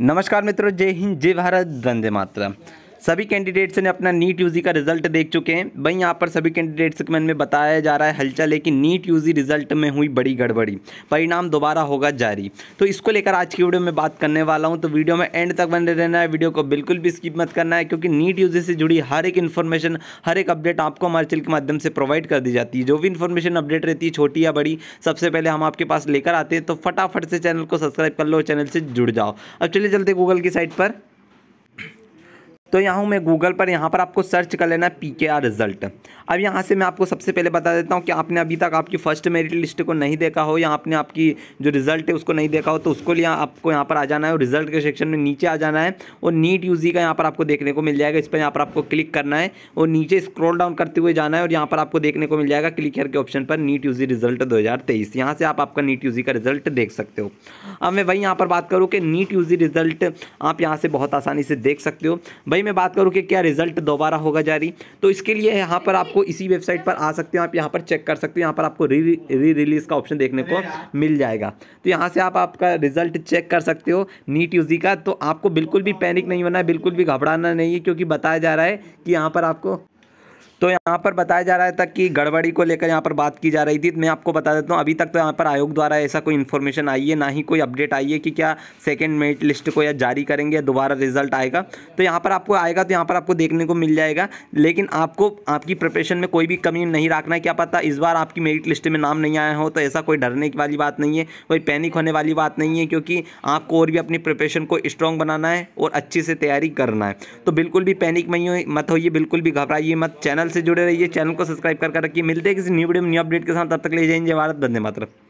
नमस्कार मित्रों जय हिंद जय भारत वंदे मातरम सभी कैंडिडेट्स ने अपना नीट यूजी का रिजल्ट देख चुके हैं भाई यहाँ पर सभी कैंडिडेट्स के मन में बताया जा रहा है हलचल है कि नीट यूजी रिजल्ट में हुई बड़ी गड़बड़ी परिणाम दोबारा होगा जारी तो इसको लेकर आज की वीडियो में बात करने वाला हूँ तो वीडियो में एंड तक बने रहना है वीडियो को बिल्कुल भी स्किप मत करना है क्योंकि नीट यूजी से जुड़ी हर एक इन्फॉर्मेशन हर एक अपडेट आपको हमारे चैनल के माध्यम से प्रोवाइड कर दी जाती है जो भी इन्फॉर्मेशन अपडेट रहती है छोटी या बड़ी सबसे पहले हम आपके पास लेकर आते हैं तो फटाफट से चैनल को सब्सक्राइब कर लो चैनल से जुड़ जाओ अब चलिए चलते गूगल की साइट पर तो यहाँ हूँ मैं गूगल पर यहाँ पर आपको सर्च कर लेना है पी के आर रिजल्ट अब यहाँ से मैं आपको सबसे पहले बता देता हूँ कि आपने अभी तक आपकी फर्स्ट मेरिट लिस्ट को नहीं देखा हो या आपने आपकी जो रिजल्ट है उसको नहीं देखा हो तो उसको लिए आपको यहाँ पर आ जाना है और रिजल्ट के सेक्शन में नीचे आ जाना है और नीट यूजी का यहाँ पर आपको देखने को मिल जाएगा इस पर यहाँ पर आपको क्लिक करना है और नीचे स्क्रोल डाउन करते हुए जाना है और यहाँ पर आपको देखने को मिल जाएगा क्लिक करके ऑप्शन पर नीट यूजी रिजल्ट दो हज़ार तेईस यहाँ से आप आपका नीट यूजी का रिजल्ट देख सकते हो अब मैं वही यहाँ पर बात करूँ कि नीट यूजी रिजल्ट आप यहाँ से बहुत आसानी से देख सकते हो भाई मैं बात करूँ कि क्या रिजल्ट दोबारा होगा जारी तो इसके लिए यहाँ पर आपको इसी वेबसाइट पर आ सकते हो आप यहाँ पर चेक कर सकते हो यहाँ पर आपको री रिलीज़ का ऑप्शन देखने को मिल जाएगा तो यहाँ से आप आपका रिजल्ट चेक कर सकते हो नीट यूजी का तो आपको बिल्कुल भी पैनिक नहीं होना है बिल्कुल भी घबराना नहीं है क्योंकि बताया जा रहा है कि यहाँ पर आपको तो यहाँ पर बताया जा रहा था कि गड़बड़ी को लेकर यहाँ पर बात की जा रही थी तो मैं आपको बता देता हूँ अभी तक तो यहाँ पर आयोग द्वारा ऐसा कोई इन्फॉर्मेशन आई है ना ही कोई अपडेट आई है कि क्या सेकेंड मेरिट लिस्ट को या जारी करेंगे या दोबारा रिजल्ट आएगा तो यहाँ पर आपको आएगा तो यहाँ पर आपको देखने को मिल जाएगा लेकिन आपको आपकी प्रिपरेशन में कोई भी कमी नहीं रखना है क्या पता इस बार आपकी मेरिट लिस्ट में नाम नहीं आया हो तो ऐसा कोई डरने वाली बात नहीं है कोई पैनिक होने वाली बात नहीं है क्योंकि आपको और भी अपनी प्रिपरेशन को स्ट्रॉन्ग बनाना है और अच्छे से तैयारी करना है तो बिल्कुल भी पैनिक में मत होइए बिल्कुल भी घबराइए मत चैनल से जुड़े रहिए चैनल को सब्सक्राइब कर रखिए मिलते हैं किसी न्यू वीडियो में न्यू अपडेट के साथ तब तक ले जाएंगे भारत बंदे मात्र